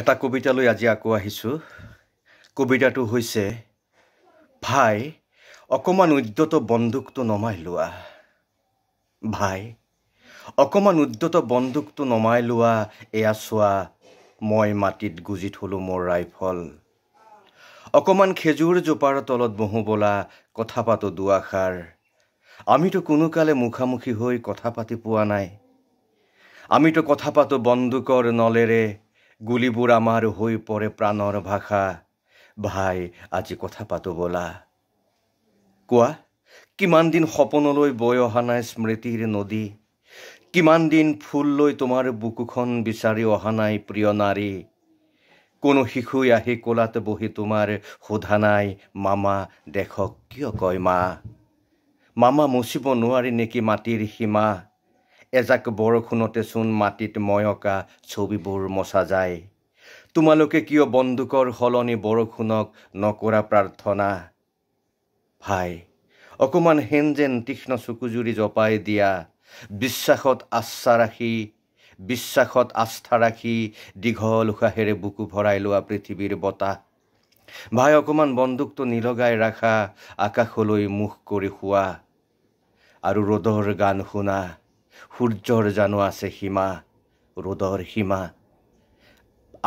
এটা কবিতালৈ আজি আকৌ আহিছোঁ কবিতাটো হৈছে ভাই অকণমান উদ্যত বন্দুকটো নমাই লোৱা ভাই অকণমান উদ্যত বন্দুকটো নমাই লোৱা এয়া চোৱা মই মাটিত গুজি থ'লোঁ মোৰ ৰাইফল অকণমান খেজুৰ জোপাৰ তলত বহো বোলা কথা পাতোঁ দুআষাৰ আমিতো কোনো কালে মুখামুখি হৈ কথা পাতি পোৱা নাই আমিতো কথা পাতোঁ বন্দুকৰ নলেৰে গুলিবোৰ আমাৰ হৈ পৰে প্ৰাণৰ ভাষা ভাই আজি কথা পাতো বলা কোৱা কিমান দিন সপোনলৈ বৈ অহা নাই স্মৃতিৰ নদী কিমান দিন ফুল লৈ তোমাৰ বুকুখন বিচাৰি অহা নাই প্ৰিয় নাৰী কোনো শিশুই আহি কোলাত বহি তোমাৰ সোধা নাই মামা দেখক কিয় কয় মা মামা মচিব নোৱাৰি নেকি মাটিৰ সীমা এজাক বৰষুণতে চোন মাটিত অঁকা ছবিবোৰ মচা যায় তোমালোকে কিয় বন্দুকৰ সলনি বৰষুণক নকৰা প্ৰাৰ্থনা ভাই অকণমান হেন যেন তীক্ষ্ণ চকুজুৰি জপাই দিয়া বিশ্বাসত আশ্বা ৰাখি বিশ্বাসত আস্থা ৰাখি দীঘল উশাহেৰে বুকু ভৰাই লোৱা পৃথিৱীৰ বতাহ ভাই অকণমান বন্দুকটো নিলগাই ৰাখা আকাশলৈ মুখ কৰি শোৱা আৰু ৰ'দৰ গান শুনা সূৰ্যৰ জানো আছে সীমা ৰ'দৰ সীমা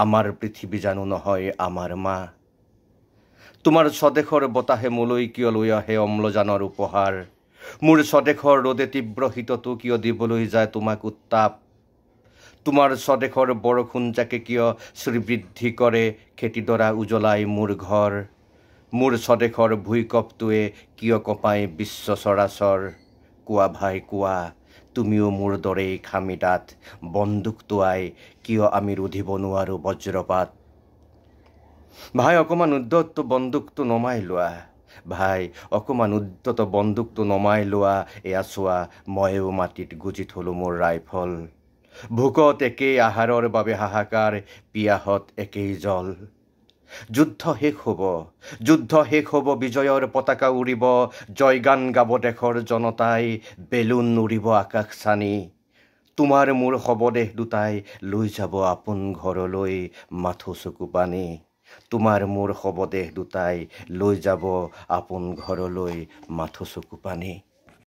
আমাৰ পৃথিৱী জানো নহয় আমাৰ মা তোমাৰ স্বদেশৰ বতাহে মোলৈ কিয় লৈ আহে অম্লজানৰ উপহাৰ মোৰ স্বদেশৰ ৰ'দে তীব্ৰ শীততো কিয় দিবলৈ যায় তোমাক উত্তাপ তোমাৰ স্বদেশৰ বৰষুণ যাকে কিয় শ্ৰীবৃদ্ধি কৰে খেতিডৰা উজ্বলাই মোৰ ঘৰ মোৰ স্বদেশৰ ভূঁইকপটোৱে কিয় কঁপাই বিশ্ব চৰাচৰ কোৱা ভাই কোৱা তুমিও মোৰ দৰে খামি দাঁত বন্দুক তোৱাই কিয় আমি ৰুধিব নোৱাৰো বজ্ৰপাত ভাই অকণমান উদ্যত বন্দুকটো নমাই লোৱা ভাই অকণমান উদ্যত বন্দুকটো নমাই লোৱা এয়া চোৱা ময়ো মাটিত গুজি থলোঁ মোৰ ৰাইফল ভোকত একেই আহাৰৰ বাবে হাহাকাৰ পিয়াহত একেই জল যুদ্ধ শেষ হ'ব যুদ্ধ শেষ হ'ব বিজয়ৰ পতাকা উৰিব জয়গান গাব দেশৰ জনতাই বেলুন উৰিব আকাশ চানি তোমাৰ মোৰ শৱদেহ দুটাই লৈ যাব আপোন ঘৰলৈ মাথো চকু পানী তোমাৰ মোৰ শৱদেহ দুটাই লৈ যাব আপোন ঘৰলৈ মাথো চকু পানী